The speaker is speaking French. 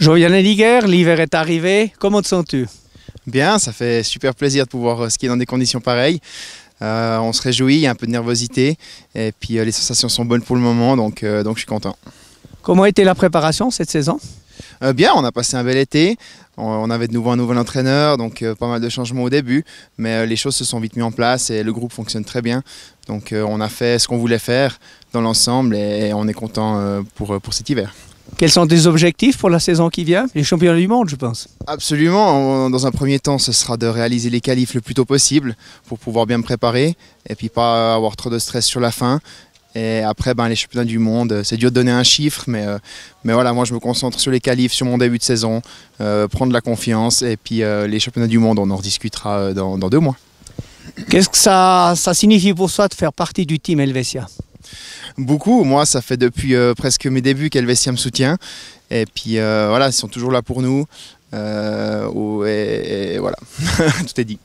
Joviane Liger, l'hiver est arrivé, comment te sens-tu Bien, ça fait super plaisir de pouvoir euh, skier dans des conditions pareilles. Euh, on se réjouit, il y a un peu de nervosité et puis euh, les sensations sont bonnes pour le moment, donc, donc je suis content. Comment a été la préparation cette saison Bien, on a passé un bel été, on, avait de nouveau un nouvel entraîneur, donc pas mal de changements au début, mais les choses se sont vite mises en place et le groupe fonctionne très bien. Donc on a fait ce qu'on voulait faire dans l'ensemble et, et, on est content pour, pour cet hiver. Quels sont tes objectifs pour la saison qui vient Les championnats du monde, je pense. Absolument. Dans un premier temps, ce sera de réaliser les qualifs le plus tôt possible pour pouvoir bien me préparer et puis pas avoir trop de stress sur la fin. Et après, ben, les championnats du monde, c'est dur de donner un chiffre, mais, euh, mais voilà, moi je me concentre sur les qualifs, sur mon début de saison, euh, prendre la confiance, et puis euh, les championnats du monde, on en rediscutera dans, deux mois. Qu'est-ce que ça, ça signifie pour toi de faire partie du team Helvetia beaucoup. Moi, ça fait depuis euh, presque mes débuts qu'Elvestia me soutient. Et puis euh, voilà, ils sont toujours là pour nous. Euh, oh, et, voilà, tout est dit.